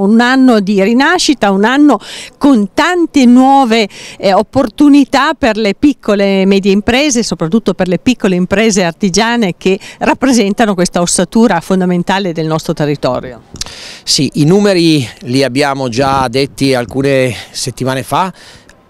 un anno di rinascita, un anno con tante nuove eh, opportunità per le piccole e medie imprese, soprattutto per le piccole imprese artigiane che rappresentano questa ossatura fondamentale del nostro territorio. Sì, i numeri li abbiamo già detti alcune settimane fa,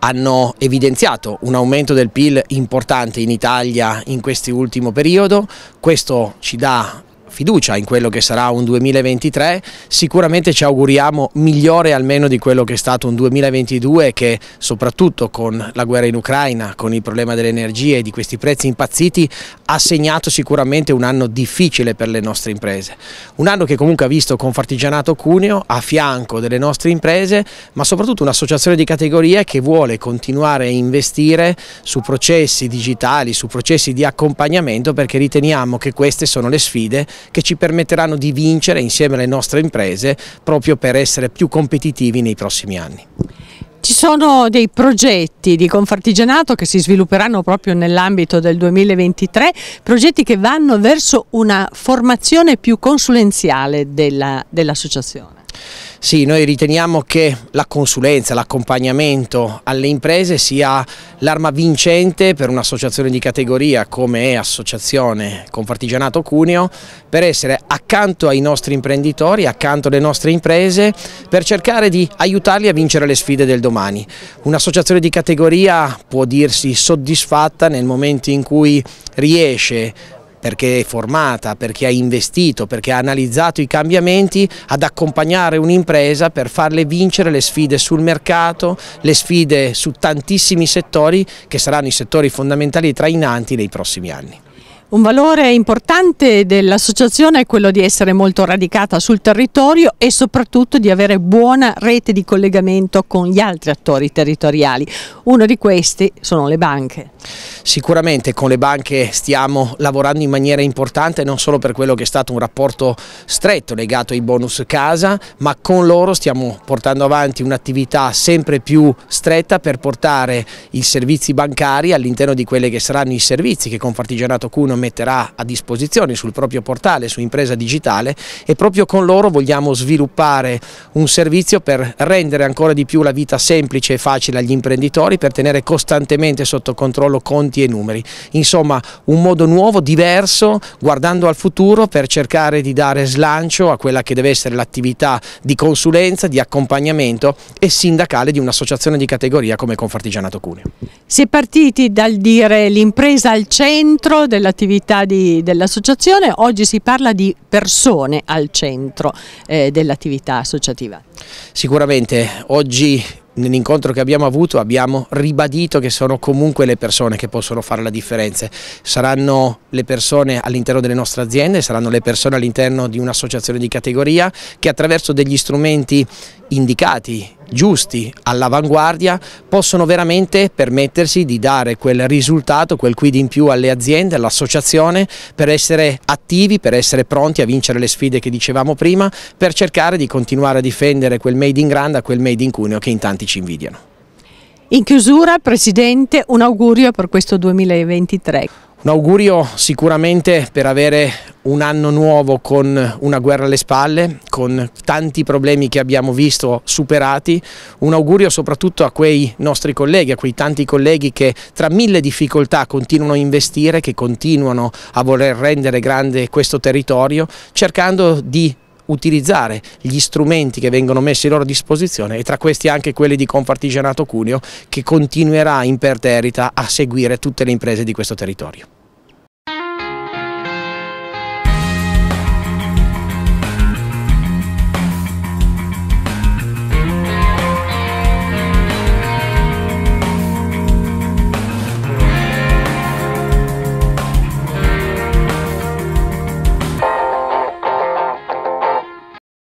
hanno evidenziato un aumento del PIL importante in Italia in questo ultimo periodo, questo ci dà fiducia in quello che sarà un 2023, sicuramente ci auguriamo migliore almeno di quello che è stato un 2022 che soprattutto con la guerra in Ucraina, con il problema delle energie e di questi prezzi impazziti ha segnato sicuramente un anno difficile per le nostre imprese. Un anno che comunque ha visto Confartigianato Cuneo a fianco delle nostre imprese ma soprattutto un'associazione di categorie che vuole continuare a investire su processi digitali, su processi di accompagnamento perché riteniamo che queste sono le sfide che ci permetteranno di vincere insieme alle nostre imprese proprio per essere più competitivi nei prossimi anni. Ci sono dei progetti di Confartigianato che si svilupperanno proprio nell'ambito del 2023, progetti che vanno verso una formazione più consulenziale dell'associazione. Dell sì, noi riteniamo che la consulenza, l'accompagnamento alle imprese sia l'arma vincente per un'associazione di categoria come è Associazione Confartigianato Cuneo per essere accanto ai nostri imprenditori, accanto alle nostre imprese per cercare di aiutarli a vincere le sfide del domani. Un'associazione di categoria può dirsi soddisfatta nel momento in cui riesce perché è formata, perché ha investito, perché ha analizzato i cambiamenti, ad accompagnare un'impresa per farle vincere le sfide sul mercato, le sfide su tantissimi settori che saranno i settori fondamentali e trainanti nei prossimi anni. Un valore importante dell'associazione è quello di essere molto radicata sul territorio e soprattutto di avere buona rete di collegamento con gli altri attori territoriali. Uno di questi sono le banche. Sicuramente con le banche stiamo lavorando in maniera importante non solo per quello che è stato un rapporto stretto legato ai bonus casa, ma con loro stiamo portando avanti un'attività sempre più stretta per portare i servizi bancari all'interno di quelli che saranno i servizi che Confartigianato Cuno metterà a disposizione sul proprio portale, su impresa digitale e proprio con loro vogliamo sviluppare un servizio per rendere ancora di più la vita semplice e facile agli imprenditori, per tenere costantemente sotto controllo conti dati e numeri. Insomma, un modo nuovo, diverso, guardando al futuro per cercare di dare slancio a quella che deve essere l'attività di consulenza, di accompagnamento e sindacale di un'associazione di categoria come Confartigianato Cuneo. Si è partiti dal dire l'impresa al centro dell'attività dell'associazione, oggi si parla di persone al centro eh, dell'attività associativa. Sicuramente oggi nell'incontro che abbiamo avuto abbiamo ribadito che sono comunque le persone che possono fare la differenza. Saranno le persone all'interno delle nostre aziende, saranno le persone all'interno di un'associazione di categoria che attraverso degli strumenti indicati giusti, all'avanguardia, possono veramente permettersi di dare quel risultato, quel quid in più alle aziende, all'associazione, per essere attivi, per essere pronti a vincere le sfide che dicevamo prima, per cercare di continuare a difendere quel made in Granda, quel made in Cuneo che in tanti ci invidiano. In chiusura, Presidente, un augurio per questo 2023. Un augurio sicuramente per avere un anno nuovo con una guerra alle spalle, con tanti problemi che abbiamo visto superati, un augurio soprattutto a quei nostri colleghi, a quei tanti colleghi che tra mille difficoltà continuano a investire, che continuano a voler rendere grande questo territorio, cercando di utilizzare gli strumenti che vengono messi a loro disposizione e tra questi anche quelli di Confartigianato Cuneo che continuerà imperterrita a seguire tutte le imprese di questo territorio.